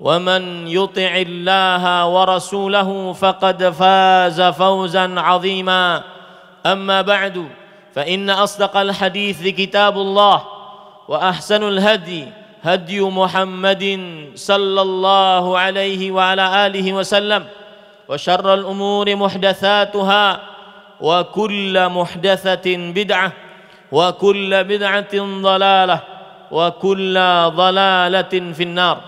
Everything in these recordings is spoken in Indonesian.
ومن يطع الله ورسوله فقد فاز فوزا عظيما اما بعد فان اصدق الحديث كتاب الله واحسن الهدي هدي محمد صلى الله عليه وعلى اله وسلم وشر الامور محدثاتها وكل محدثه بدعه وكل بدعه ضلاله وكل ضلاله في النار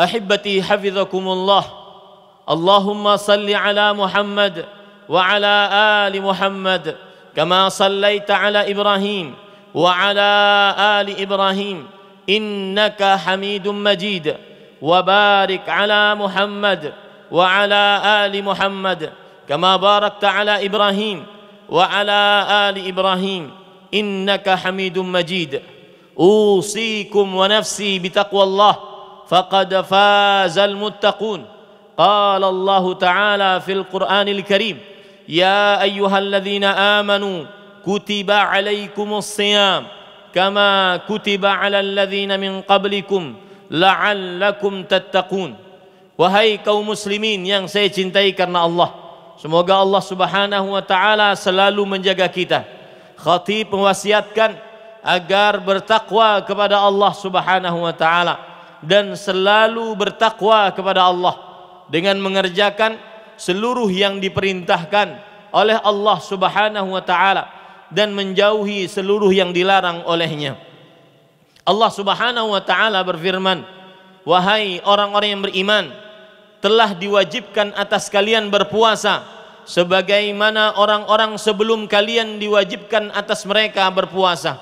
احبتي حفظكم الله اللهم صل على محمد وعلى ال محمد كما صليت على ابراهيم وعلى ال ابراهيم انك حميد مجيد وبارك على محمد وعلى ال محمد كما باركت على ابراهيم وعلى ال ابراهيم انك حميد مجيد اوصيكم ونفسي بتقوى الله فقد فاز المتقون قال الله تعالى في القرآن الكريم يا أيها الذين آمنوا كتب عليكم الصيام كما كتب على الذين من قبلكم لعلكم تتقون Wahai kaum muslimin yang saya cintai karena Allah Semoga Allah subhanahu wa ta'ala selalu menjaga kita Khatib mewasiatkan agar bertakwa kepada Allah subhanahu wa ta'ala dan selalu bertakwa kepada Allah dengan mengerjakan seluruh yang diperintahkan oleh Allah Subhanahu wa taala dan menjauhi seluruh yang dilarang olehnya. Allah Subhanahu wa taala berfirman, "Wahai orang-orang yang beriman, telah diwajibkan atas kalian berpuasa sebagaimana orang-orang sebelum kalian diwajibkan atas mereka berpuasa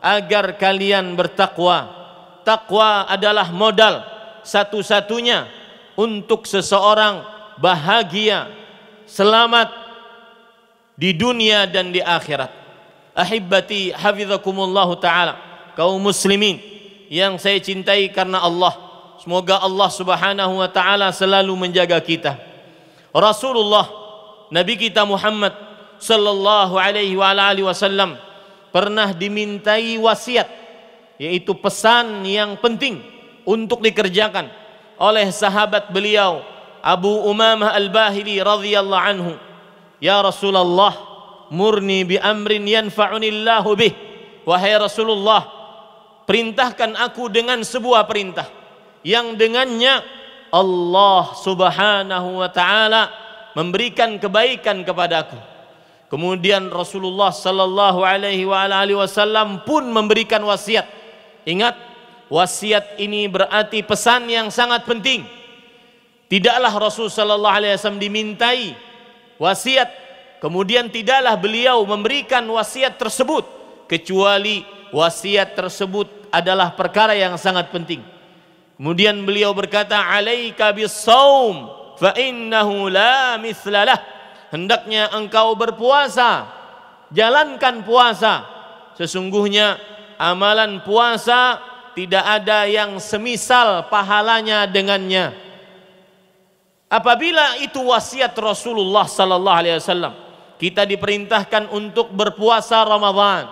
agar kalian bertakwa." takwa adalah modal satu-satunya untuk seseorang bahagia, selamat di dunia dan di akhirat. Ahibati hafizakumullahu taala, kaum muslimin yang saya cintai karena Allah. Semoga Allah Subhanahu wa taala selalu menjaga kita. Rasulullah Nabi kita Muhammad sallallahu alaihi wa alihi wasallam pernah dimintai wasiat yaitu pesan yang penting untuk dikerjakan oleh sahabat beliau Abu Umamah Al-Bahili radhiyallahu anhu ya Rasulullah murni bi amrin yanfa'unillahu bih wahai Rasulullah perintahkan aku dengan sebuah perintah yang dengannya Allah Subhanahu wa taala memberikan kebaikan kepadaku kemudian Rasulullah sallallahu alaihi wasallam pun memberikan wasiat Ingat, wasiat ini berarti pesan yang sangat penting. Tidaklah Rasul sallallahu alaihi wasallam dimintai wasiat, kemudian tidaklah beliau memberikan wasiat tersebut kecuali wasiat tersebut adalah perkara yang sangat penting. Kemudian beliau berkata, "Alaika bis-shaum fa innahu la mithlalah." Hendaknya engkau berpuasa, jalankan puasa. Sesungguhnya amalan puasa tidak ada yang semisal pahalanya dengannya. Apabila itu wasiat Rasulullah sallallahu alaihi wasallam, kita diperintahkan untuk berpuasa Ramadan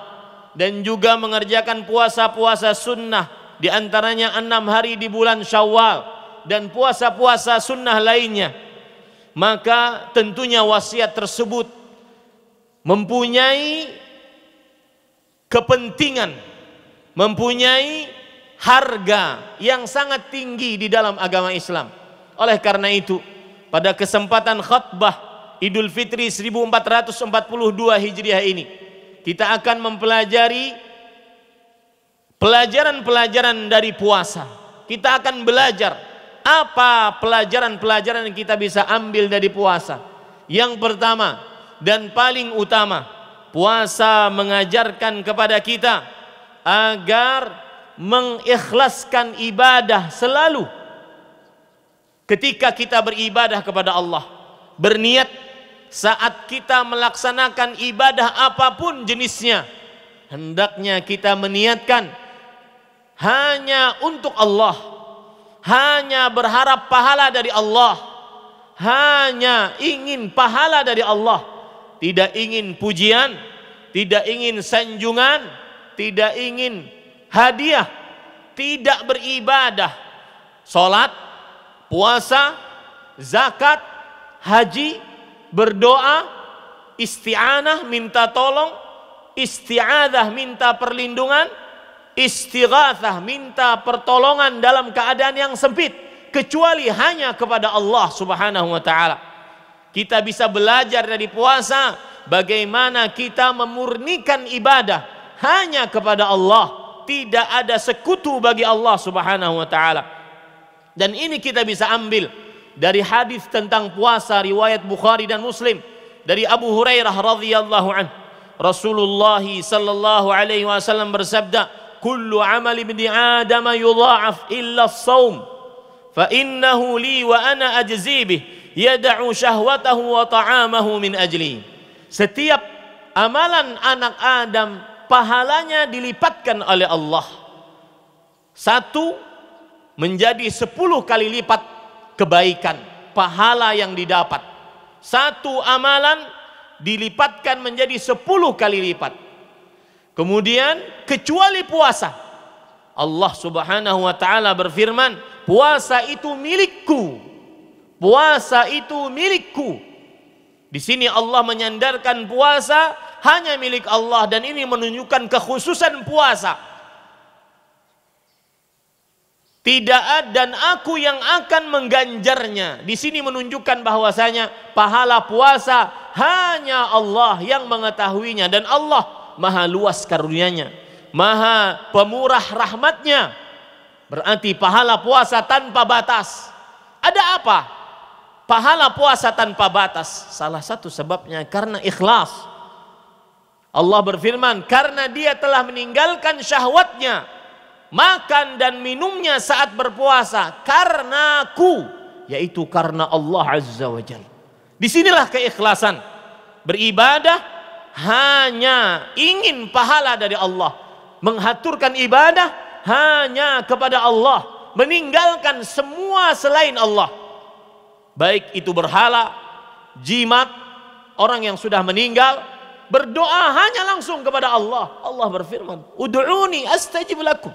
dan juga mengerjakan puasa-puasa sunnah di antaranya enam hari di bulan Syawal dan puasa-puasa sunnah lainnya. Maka tentunya wasiat tersebut mempunyai kepentingan mempunyai harga yang sangat tinggi di dalam agama Islam. Oleh karena itu, pada kesempatan khutbah Idul Fitri 1442 Hijriah ini, kita akan mempelajari pelajaran-pelajaran dari puasa. Kita akan belajar apa pelajaran-pelajaran yang kita bisa ambil dari puasa. Yang pertama dan paling utama, puasa mengajarkan kepada kita agar mengikhlaskan ibadah selalu ketika kita beribadah kepada Allah berniat saat kita melaksanakan ibadah apapun jenisnya hendaknya kita meniatkan hanya untuk Allah hanya berharap pahala dari Allah hanya ingin pahala dari Allah tidak ingin pujian tidak ingin sanjungan tidak ingin hadiah, tidak beribadah, sholat, puasa, zakat, haji, berdoa, isti'anah minta tolong, isti'adah minta perlindungan, istighathah minta pertolongan dalam keadaan yang sempit kecuali hanya kepada Allah Subhanahu wa taala. Kita bisa belajar dari puasa bagaimana kita memurnikan ibadah hanya kepada Allah, tidak ada sekutu bagi Allah Subhanahu wa taala. Dan ini kita bisa ambil dari hadis tentang puasa riwayat Bukhari dan Muslim dari Abu Hurairah radhiyallahu an. Rasulullah sallallahu alaihi wasallam bersabda, "Kullu amali ibni Adam yudha'af illa as-saum, fa innahu li wa ana ajzi bih, yad'u syahwatahu wa Setiap amalan anak Adam pahalanya dilipatkan oleh Allah. Satu menjadi sepuluh kali lipat kebaikan pahala yang didapat. Satu amalan dilipatkan menjadi sepuluh kali lipat. Kemudian kecuali puasa. Allah Subhanahu wa taala berfirman, puasa itu milikku. Puasa itu milikku. Di sini Allah menyandarkan puasa hanya milik Allah dan ini menunjukkan kekhususan puasa. Tidak ada dan aku yang akan mengganjarnya. Di sini menunjukkan bahwasanya pahala puasa hanya Allah yang mengetahuinya dan Allah maha luas karunia maha pemurah rahmatnya. Berarti pahala puasa tanpa batas. Ada apa? Pahala puasa tanpa batas. Salah satu sebabnya karena ikhlas Allah berfirman, karena dia telah meninggalkan syahwatnya, makan dan minumnya saat berpuasa, karena ku, yaitu karena Allah Azza wa Jal. Disinilah keikhlasan. Beribadah hanya ingin pahala dari Allah. Menghaturkan ibadah hanya kepada Allah. Meninggalkan semua selain Allah. Baik itu berhala, jimat, orang yang sudah meninggal, Berdoa hanya langsung kepada Allah. Allah berfirman, "Ud'uni astajib lakum."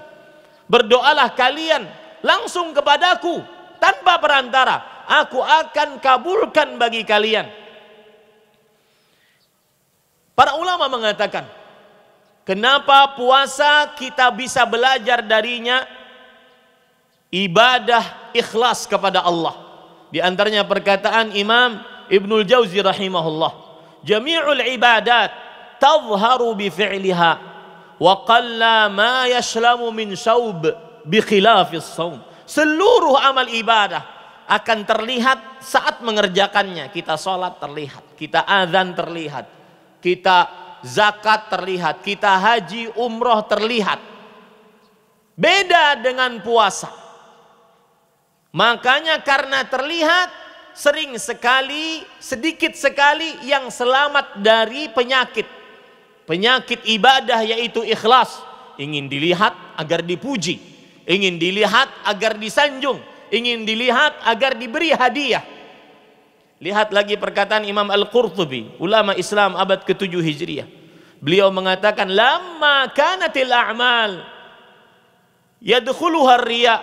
Berdoalah kalian langsung kepadaku tanpa perantara. Aku akan kabulkan bagi kalian. Para ulama mengatakan, kenapa puasa kita bisa belajar darinya ibadah ikhlas kepada Allah. Di antaranya perkataan Imam Ibnul Jauzi rahimahullah jami'ul ibadat tazharu bi fi'liha wa qalla ma yashlamu min shawb bi khilafis shawm Seluruh amal ibadah akan terlihat saat mengerjakannya. Kita sholat terlihat, kita azan terlihat, kita zakat terlihat, kita haji umroh terlihat. Beda dengan puasa. Makanya karena terlihat sering sekali, sedikit sekali yang selamat dari penyakit. Penyakit ibadah yaitu ikhlas, ingin dilihat agar dipuji, ingin dilihat agar disanjung, ingin dilihat agar diberi hadiah. Lihat lagi perkataan Imam Al-Qurtubi, ulama Islam abad ke-7 Hijriah. Beliau mengatakan, "Lamma kanatil a'mal yadkhuluha riya'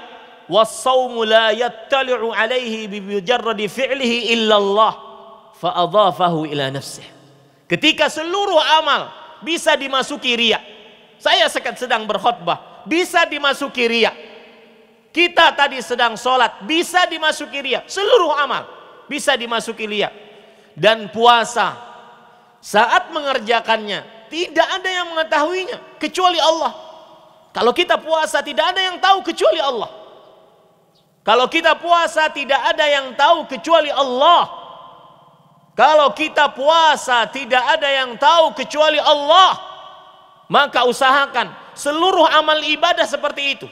Ketika seluruh amal bisa dimasuki ria Saya sedang berkhutbah, bisa dimasuki ria Kita tadi sedang sholat, bisa dimasuki ria Seluruh amal bisa dimasuki ria Dan puasa, saat mengerjakannya, tidak ada yang mengetahuinya kecuali Allah. Kalau kita puasa tidak ada yang tahu kecuali Allah. Kalau kita puasa tidak ada yang tahu kecuali Allah. Kalau kita puasa tidak ada yang tahu kecuali Allah. Maka usahakan seluruh amal ibadah seperti itu.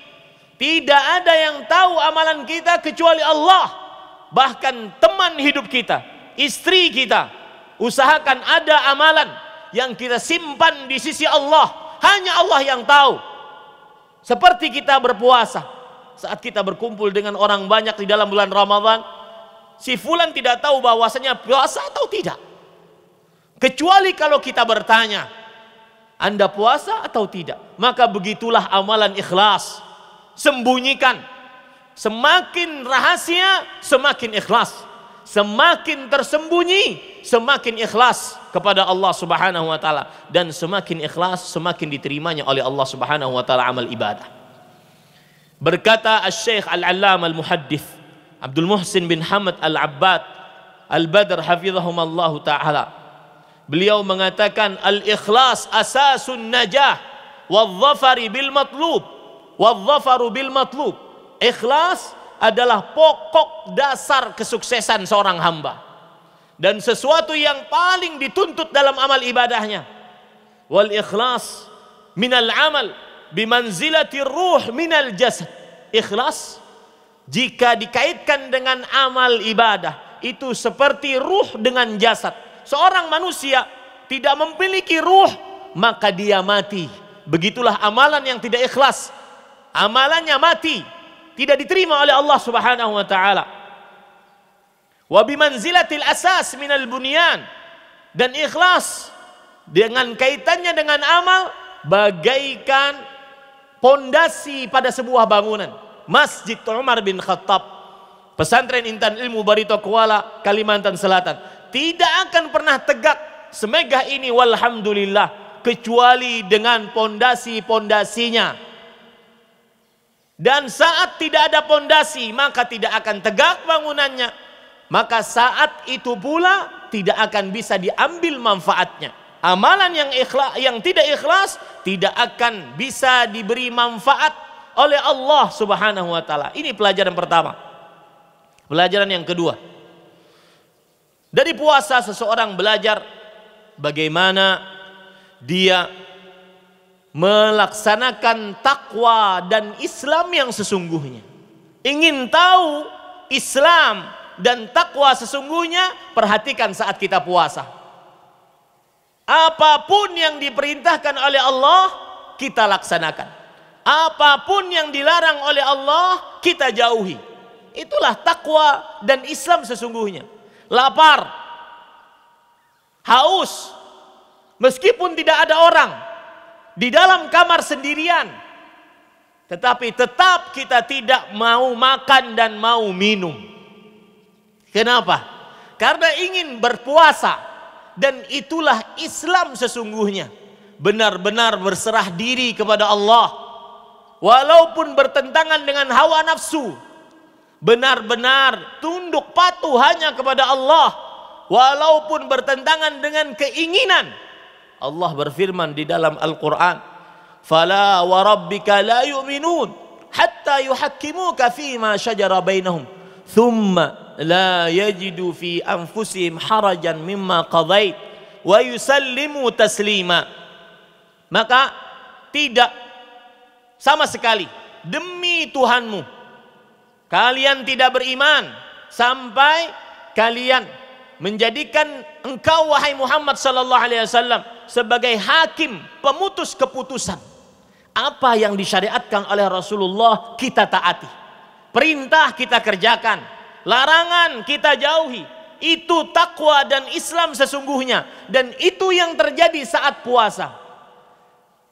Tidak ada yang tahu amalan kita kecuali Allah. Bahkan teman hidup kita, istri kita. Usahakan ada amalan yang kita simpan di sisi Allah. Hanya Allah yang tahu. Seperti kita berpuasa saat kita berkumpul dengan orang banyak di dalam bulan Ramadan, si fulan tidak tahu bahwasanya puasa atau tidak. Kecuali kalau kita bertanya, Anda puasa atau tidak? Maka begitulah amalan ikhlas. Sembunyikan. Semakin rahasia, semakin ikhlas. Semakin tersembunyi, semakin ikhlas kepada Allah Subhanahu wa taala dan semakin ikhlas semakin diterimanya oleh Allah Subhanahu wa taala amal ibadah. Berkata Al-Syeikh Al-Allam Al-Muhaddith Abdul Muhsin bin Hamad Al-Abbad Al-Badr Hafizahumallahu Ta'ala Beliau mengatakan Al-ikhlas asasun najah Wal-zafari bil matlub Wal-zafaru bil matlub Ikhlas adalah pokok dasar kesuksesan seorang hamba dan sesuatu yang paling dituntut dalam amal ibadahnya wal ikhlas minal amal ruh minal jasad. Ikhlas jika dikaitkan dengan amal ibadah itu seperti ruh dengan jasad. Seorang manusia tidak memiliki ruh maka dia mati. Begitulah amalan yang tidak ikhlas. Amalannya mati, tidak diterima oleh Allah Subhanahu wa taala. Wa bimanzilatil asas minal bunyan dan ikhlas dengan kaitannya dengan amal bagaikan pondasi pada sebuah bangunan. Masjid Umar bin Khattab. Pesantren Intan Ilmu Barito Kuala, Kalimantan Selatan. Tidak akan pernah tegak semegah ini walhamdulillah. Kecuali dengan pondasi-pondasinya. Dan saat tidak ada pondasi maka tidak akan tegak bangunannya. Maka saat itu pula tidak akan bisa diambil manfaatnya amalan yang ikhlas yang tidak ikhlas tidak akan bisa diberi manfaat oleh Allah Subhanahu wa taala. Ini pelajaran pertama. Pelajaran yang kedua. Dari puasa seseorang belajar bagaimana dia melaksanakan takwa dan Islam yang sesungguhnya. Ingin tahu Islam dan takwa sesungguhnya, perhatikan saat kita puasa. Apapun yang diperintahkan oleh Allah, kita laksanakan. Apapun yang dilarang oleh Allah, kita jauhi. Itulah takwa dan Islam sesungguhnya. Lapar, haus, meskipun tidak ada orang, di dalam kamar sendirian, tetapi tetap kita tidak mau makan dan mau minum. Kenapa? Karena ingin berpuasa dan itulah Islam sesungguhnya. Benar-benar berserah diri kepada Allah. Walaupun bertentangan dengan hawa nafsu. Benar-benar tunduk patuh hanya kepada Allah. Walaupun bertentangan dengan keinginan. Allah berfirman di dalam Al-Quran. Fala warabbika la yu'minun. Hatta yuhakkimuka fima syajara bainahum. Thumma la yajidu fi anfusihim harajan mimma qadait wa yusallimu taslima maka tidak sama sekali demi Tuhanmu kalian tidak beriman sampai kalian menjadikan engkau wahai Muhammad sallallahu alaihi wasallam sebagai hakim pemutus keputusan apa yang disyariatkan oleh Rasulullah kita taati perintah kita kerjakan larangan kita jauhi. Itu takwa dan Islam sesungguhnya dan itu yang terjadi saat puasa.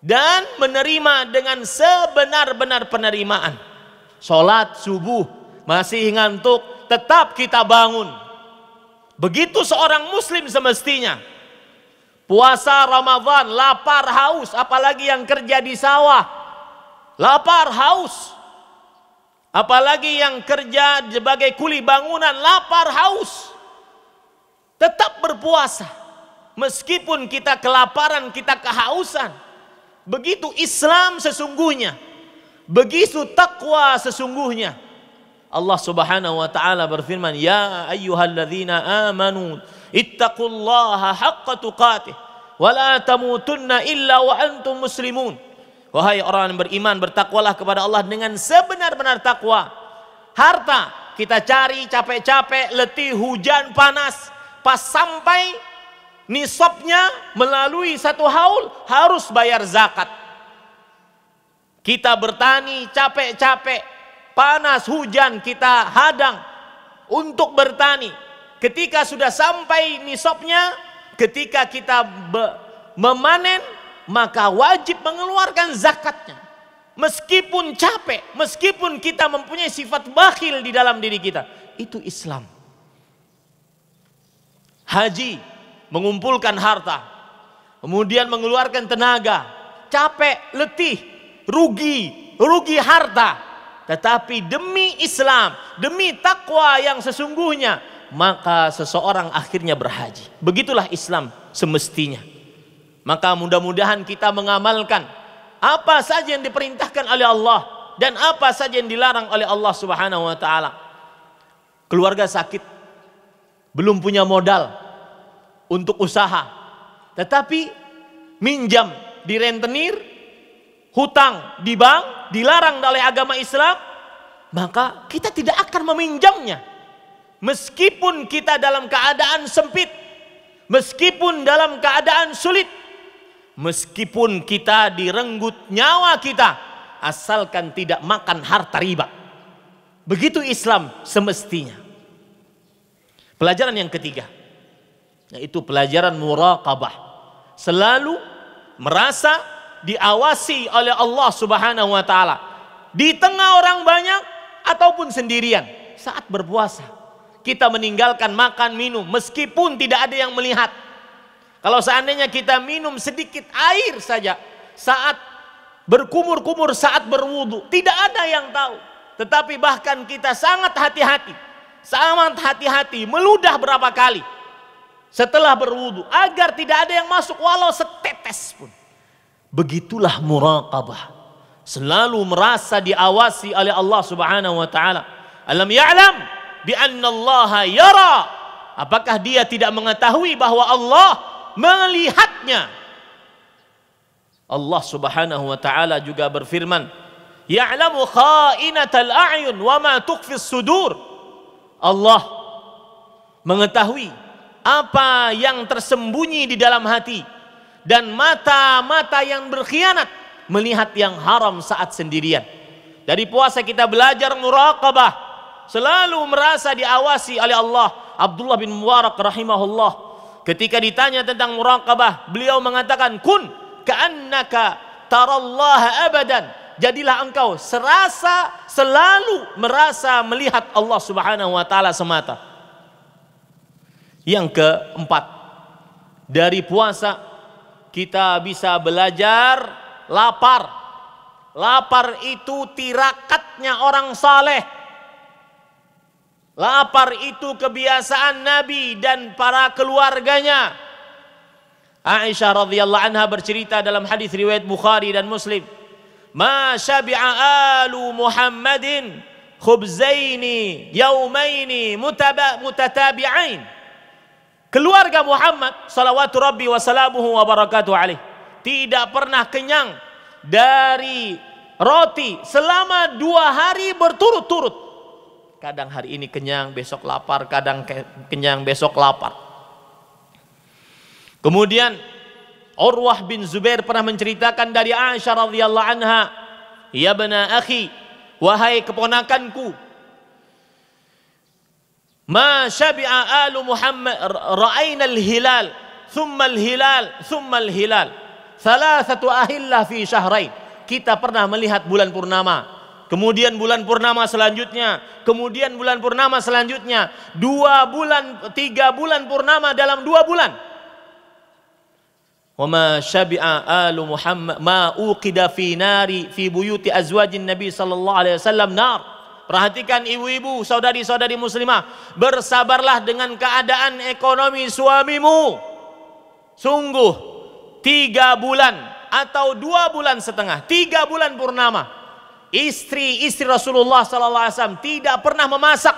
Dan menerima dengan sebenar-benar penerimaan. Salat subuh masih ngantuk tetap kita bangun. Begitu seorang muslim semestinya. Puasa Ramadan, lapar haus, apalagi yang kerja di sawah. Lapar haus, Apalagi yang kerja sebagai kuli bangunan lapar haus. Tetap berpuasa. Meskipun kita kelaparan, kita kehausan. Begitu Islam sesungguhnya. Begitu takwa sesungguhnya. Allah Subhanahu wa taala berfirman, "Ya ayyuhalladzina amanu ittaqullaha haqqa tuqatih wa la tamutunna illa wa antum muslimun." Wahai orang yang beriman, bertakwalah kepada Allah dengan sebenar-benar takwa. Harta kita cari capek-capek, letih, hujan, panas. Pas sampai nisabnya melalui satu haul harus bayar zakat. Kita bertani capek-capek, panas, hujan, kita hadang untuk bertani. Ketika sudah sampai nisabnya, ketika kita memanen maka wajib mengeluarkan zakatnya. Meskipun capek, meskipun kita mempunyai sifat bakhil di dalam diri kita, itu Islam. Haji mengumpulkan harta, kemudian mengeluarkan tenaga, capek, letih, rugi, rugi harta. Tetapi demi Islam, demi takwa yang sesungguhnya, maka seseorang akhirnya berhaji. Begitulah Islam semestinya. Maka mudah-mudahan kita mengamalkan apa saja yang diperintahkan oleh Allah dan apa saja yang dilarang oleh Allah Subhanahu wa taala. Keluarga sakit, belum punya modal untuk usaha, tetapi minjam di rentenir, hutang di bank dilarang oleh agama Islam, maka kita tidak akan meminjamnya. Meskipun kita dalam keadaan sempit, meskipun dalam keadaan sulit, Meskipun kita direnggut nyawa kita, asalkan tidak makan harta riba. Begitu Islam semestinya. Pelajaran yang ketiga, yaitu pelajaran muraqabah. Selalu merasa diawasi oleh Allah Subhanahu wa taala. Di tengah orang banyak ataupun sendirian saat berpuasa. Kita meninggalkan makan minum meskipun tidak ada yang melihat. Kalau seandainya kita minum sedikit air saja saat berkumur-kumur saat berwudu, tidak ada yang tahu. Tetapi bahkan kita sangat hati-hati, sangat hati-hati, meludah berapa kali setelah berwudu agar tidak ada yang masuk walau setetes pun. Begitulah muraqabah. Selalu merasa diawasi oleh Allah Subhanahu wa taala. Alam ya'lam bi anna Allah yara. Apakah dia tidak mengetahui bahwa Allah melihatnya. Allah Subhanahu wa taala juga berfirman, "Ya'lamu kha'inatal a'yun wa ma sudur." Allah mengetahui apa yang tersembunyi di dalam hati dan mata-mata yang berkhianat melihat yang haram saat sendirian. Dari puasa kita belajar muraqabah, selalu merasa diawasi oleh Allah. Abdullah bin Mubarak rahimahullah Ketika ditanya tentang muraqabah, beliau mengatakan kun ka'annaka tarallaha abadan. Jadilah engkau serasa selalu merasa melihat Allah Subhanahu wa taala semata. Yang keempat, dari puasa kita bisa belajar lapar. Lapar itu tirakatnya orang saleh. Lapar itu kebiasaan Nabi dan para keluarganya. Aisyah radhiyallahu anha bercerita dalam hadis riwayat Bukhari dan Muslim, "Ma syabi'a alu Muhammadin khubzaini yaumaini mutaba mutatabi'ain." Keluarga Muhammad salawatu rabbi wa salamuhu wa barakatuh alaih tidak pernah kenyang dari roti selama dua hari berturut-turut Kadang hari ini kenyang, besok lapar, kadang kenyang, besok lapar. Kemudian Urwah bin Zubair pernah menceritakan dari Aisyah radhiyallahu anha, "Ya bana akhi, wahai keponakanku, ma syabi'a alu Muhammad ra'aina al-hilal, thumma al-hilal, thumma al-hilal." Salah satu ahillah fi syahrain. Kita pernah melihat bulan purnama, kemudian bulan purnama selanjutnya, kemudian bulan purnama selanjutnya, dua bulan, tiga bulan purnama dalam dua bulan. Wama shabia alu muhammad ma أوقد fi nari fi بيوت أزواج nabi sallallahu alaihi عليه وسلم Perhatikan ibu-ibu, saudari-saudari muslimah, bersabarlah dengan keadaan ekonomi suamimu. Sungguh, tiga bulan atau dua bulan setengah, tiga bulan purnama. Istri-istri Rasulullah SAW tidak pernah memasak.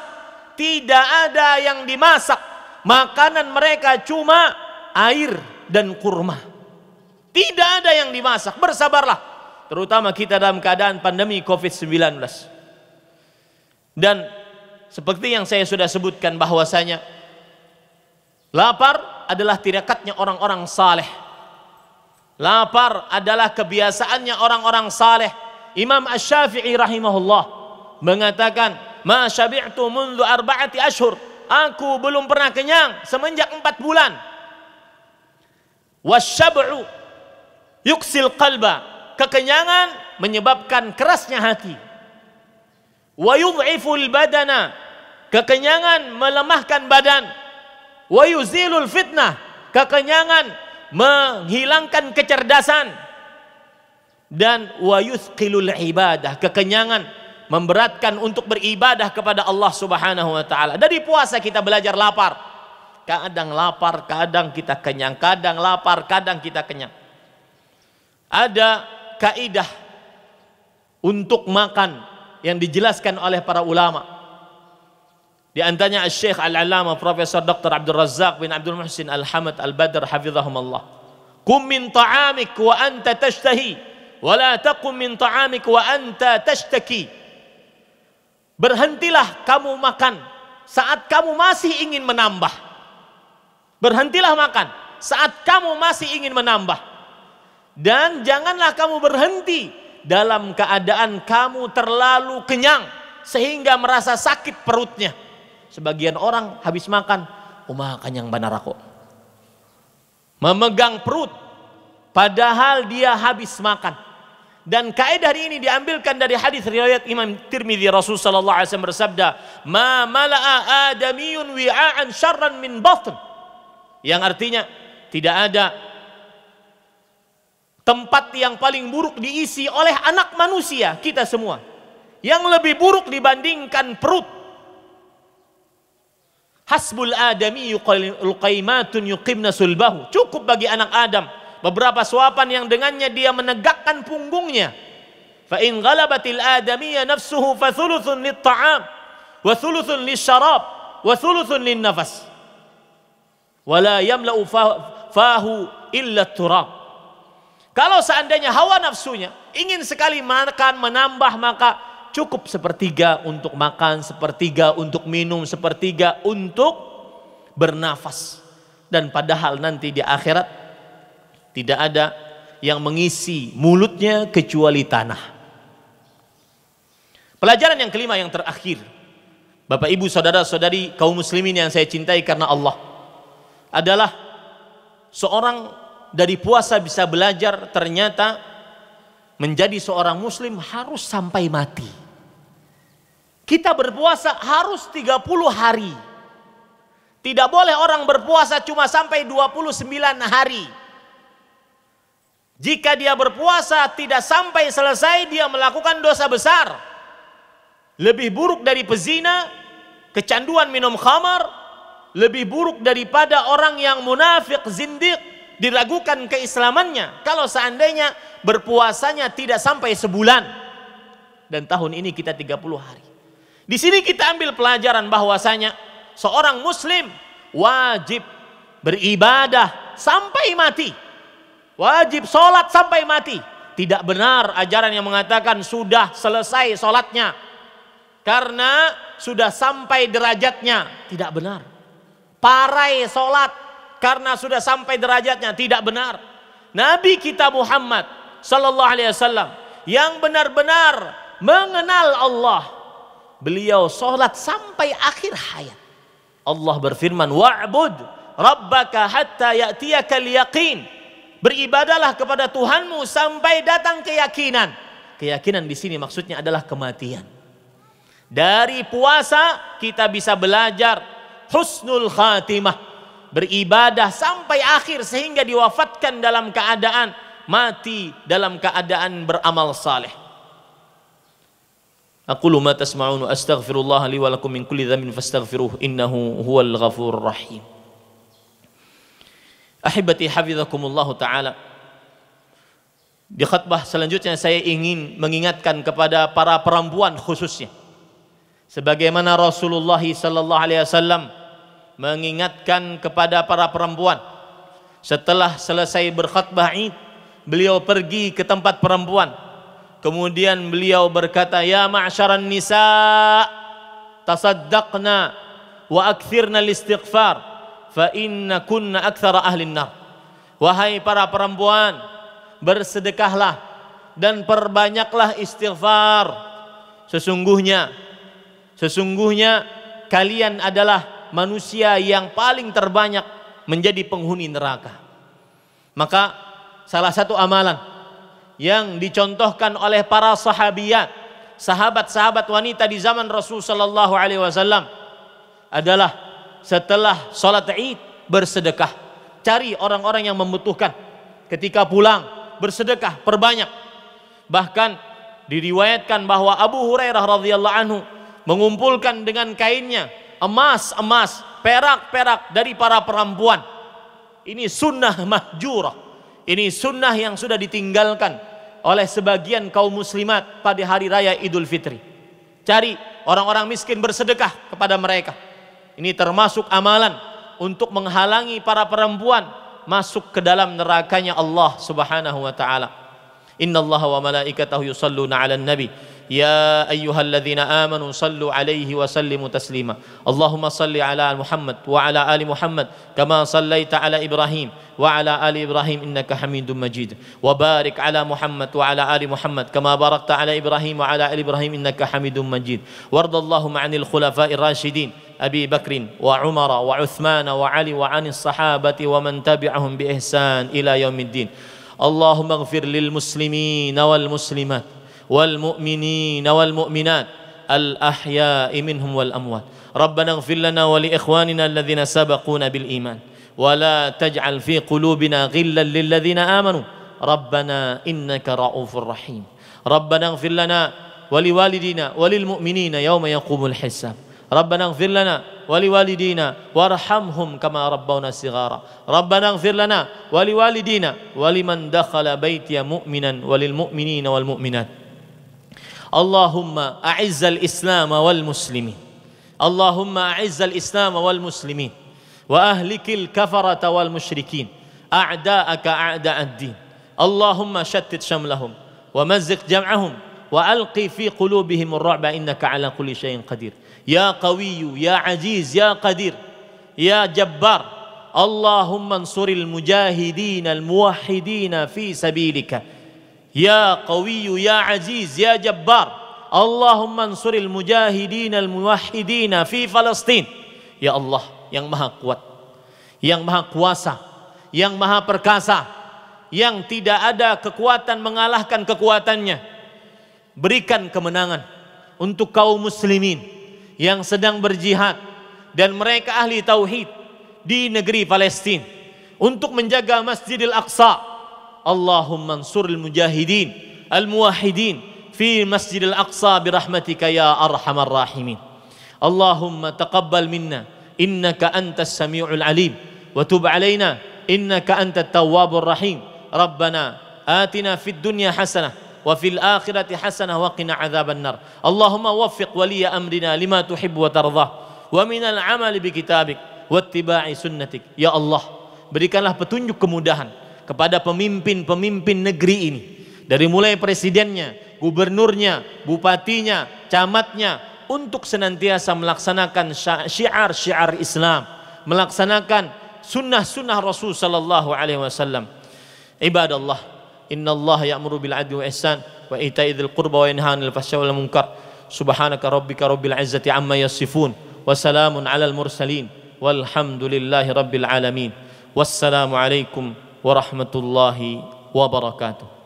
Tidak ada yang dimasak. Makanan mereka cuma air dan kurma. Tidak ada yang dimasak. Bersabarlah. Terutama kita dalam keadaan pandemi COVID-19. Dan seperti yang saya sudah sebutkan bahwasanya lapar adalah tirakatnya orang-orang saleh. Lapar adalah kebiasaannya orang-orang saleh Imam ash shafii rahimahullah mengatakan, "Ma syabi'tu mundu arba'ati ashur." Aku belum pernah kenyang semenjak empat bulan. Wasyab'u yuksil qalba. Kekenyangan menyebabkan kerasnya hati. Wa yudh'iful badana. Kekenyangan melemahkan badan. Wa yuzilul fitnah. Kekenyangan menghilangkan kecerdasan dan wayuthqilul ibadah, kekenyangan memberatkan untuk beribadah kepada Allah Subhanahu wa taala. Dari puasa kita belajar lapar. Kadang lapar, kadang kita kenyang, kadang lapar, kadang kita kenyang. Ada kaidah untuk makan yang dijelaskan oleh para ulama. Di antaranya Syekh al alamah Profesor Dr. Abdul Razak bin Abdul Muhsin Al-Hamad Al-Badr hafizahumullah. Kum min ta'amik wa anta tashtahi wala taqum min ta'amik wa anta tashtaki berhentilah kamu makan saat kamu masih ingin menambah berhentilah makan saat kamu masih ingin menambah dan janganlah kamu berhenti dalam keadaan kamu terlalu kenyang sehingga merasa sakit perutnya sebagian orang habis makan umah oh, kanyang aku. memegang perut padahal dia habis makan dan kaidah ini diambilkan dari hadis riwayat Imam Tirmidzi Rasulullah sallallahu alaihi wasallam bersabda, "Ma mala'a adamiyun wi'a'an syarran min batn." Yang artinya tidak ada tempat yang paling buruk diisi oleh anak manusia kita semua yang lebih buruk dibandingkan perut. Hasbul adami yuqaimatun yuqimna sulbahu. Cukup bagi anak Adam beberapa suapan yang dengannya dia menegakkan punggungnya. Fa in ghalabatil adamiyya nafsuhu fa thuluthun lit-ta'am wa thuluthun lisyarab wa thuluthun lin-nafas. Wa la yamla'u fahu illa turab. Kalau seandainya hawa nafsunya ingin sekali makan menambah maka cukup sepertiga untuk makan, sepertiga untuk minum, sepertiga untuk bernafas. Dan padahal nanti di akhirat tidak ada yang mengisi mulutnya kecuali tanah. Pelajaran yang kelima yang terakhir. Bapak Ibu, saudara-saudari kaum muslimin yang saya cintai karena Allah adalah seorang dari puasa bisa belajar ternyata menjadi seorang muslim harus sampai mati. Kita berpuasa harus 30 hari. Tidak boleh orang berpuasa cuma sampai 29 hari. Jika dia berpuasa tidak sampai selesai dia melakukan dosa besar. Lebih buruk dari pezina, kecanduan minum khamar, lebih buruk daripada orang yang munafik zindik diragukan keislamannya kalau seandainya berpuasanya tidak sampai sebulan dan tahun ini kita 30 hari. Di sini kita ambil pelajaran bahwasanya seorang muslim wajib beribadah sampai mati Wajib sholat sampai mati. Tidak benar ajaran yang mengatakan sudah selesai sholatnya. Karena sudah sampai derajatnya. Tidak benar. Parai sholat karena sudah sampai derajatnya. Tidak benar. Nabi kita Muhammad Sallallahu Alaihi Wasallam yang benar-benar mengenal Allah. Beliau sholat sampai akhir hayat. Allah berfirman, wa'bud rabbaka hatta ya'tiyakal yaqin beribadalah kepada Tuhanmu sampai datang keyakinan. Keyakinan di sini maksudnya adalah kematian. Dari puasa kita bisa belajar husnul khatimah. Beribadah sampai akhir sehingga diwafatkan dalam keadaan mati dalam keadaan beramal saleh. أقول ما تسمعون أستغفر الله لي ولكم من كل ذنب فاستغفروه إنه هو الغفور الرحيم Ahibati hafizakumullahu taala. Di khutbah selanjutnya saya ingin mengingatkan kepada para perempuan khususnya sebagaimana Rasulullah sallallahu alaihi wasallam mengingatkan kepada para perempuan setelah selesai berkhutbah Id beliau pergi ke tempat perempuan kemudian beliau berkata ya ma'syaran nisa tasaddaqna wa akthirna istighfar fa inna kunna aktsara ahlin nar. Wahai para perempuan, bersedekahlah dan perbanyaklah istighfar. Sesungguhnya sesungguhnya kalian adalah manusia yang paling terbanyak menjadi penghuni neraka. Maka salah satu amalan yang dicontohkan oleh para sahabiat, sahabat-sahabat wanita di zaman Rasulullah Shallallahu alaihi wasallam adalah setelah sholat id bersedekah cari orang-orang yang membutuhkan ketika pulang bersedekah perbanyak bahkan diriwayatkan bahwa Abu Hurairah radhiyallahu anhu mengumpulkan dengan kainnya emas emas perak perak dari para perempuan ini sunnah mahjurah ini sunnah yang sudah ditinggalkan oleh sebagian kaum muslimat pada hari raya Idul Fitri cari orang-orang miskin bersedekah kepada mereka ini termasuk amalan untuk menghalangi para perempuan masuk ke dalam nerakanya Allah Subhanahu wa taala. Inna Allah wa malaikatahu yusalluna 'alan nabi يا أيها الذين آمنوا صلوا عليه وسلموا تسليما اللهم صل على محمد وعلى آل محمد كما صليت على إبراهيم وعلى آل إبراهيم إنك حميد مجيد وبارك على محمد وعلى آل محمد كما باركت على إبراهيم وعلى آل إبراهيم إنك حميد مجيد وارض اللهم عن الخلفاء الراشدين أبي بكر وعمر وعثمان وعلي وعن الصحابة ومن تبعهم بإحسان إلى يوم الدين اللهم اغفر للمسلمين والمسلمات والمؤمنين والمؤمنات الأحياء منهم والأموات ربنا اغفر لنا ولإخواننا الذين سبقونا بالإيمان ولا تجعل في قلوبنا غلا للذين آمنوا ربنا إنك رؤوف رحيم ربنا اغفر لنا ولوالدينا وللمؤمنين يوم يقوم الحساب ربنا اغفر لنا ولوالدينا وارحمهم كما ربونا صغارا ربنا اغفر لنا ولوالدينا ولمن دخل بيتي مؤمنا وللمؤمنين والمؤمنات اللهم أعز الإسلام والمسلمين اللهم أعز الإسلام والمسلمين وأهلك الكفرة والمشركين أعداءك أعداء الدين اللهم شتت شملهم ومزق جمعهم وألقي في قلوبهم الرعب إنك على كل شيء قدير يا قوي يا عزيز يا قدير يا جبار اللهم انصر المجاهدين الموحدين في سبيلك Ya qawiyu Ya Aziz Ya Jabbar Allahumma ansuril mujahidin al muwahhidina fi Palestin. Ya Allah yang maha kuat, yang maha kuasa, yang maha perkasa, yang tidak ada kekuatan mengalahkan kekuatannya. Berikan kemenangan untuk kaum muslimin yang sedang berjihad dan mereka ahli tauhid di negeri Palestina untuk menjaga Masjidil Aqsa اللهم انصر المجاهدين الموحدين في مسجد الأقصى برحمتك يا أرحم الراحمين اللهم تقبل منا إنك أنت السميع العليم وتب علينا إنك أنت التواب الرحيم ربنا آتنا في الدنيا حسنة وفي الآخرة حسنة وقنا عذاب النار اللهم وفق ولي أمرنا لما تحب وترضى ومن العمل بكتابك واتباع سنتك يا الله berikanlah petunjuk kemudahan kepada pemimpin-pemimpin negeri ini dari mulai presidennya, gubernurnya, bupatinya, camatnya untuk senantiasa melaksanakan syiar-syiar Islam, melaksanakan sunnah-sunnah Rasul sallallahu alaihi wasallam. Ibadallah, innallaha ya'muru bil 'adli wa ihsan wa ita'i dzil qurba wa yanha 'anil fahsya'i wal munkar. Subhanaka rabbika rabbil 'izzati 'amma yasifun wa salamun 'alal mursalin walhamdulillahi rabbil 'alamin. Wassalamu alaikum ورحمه الله وبركاته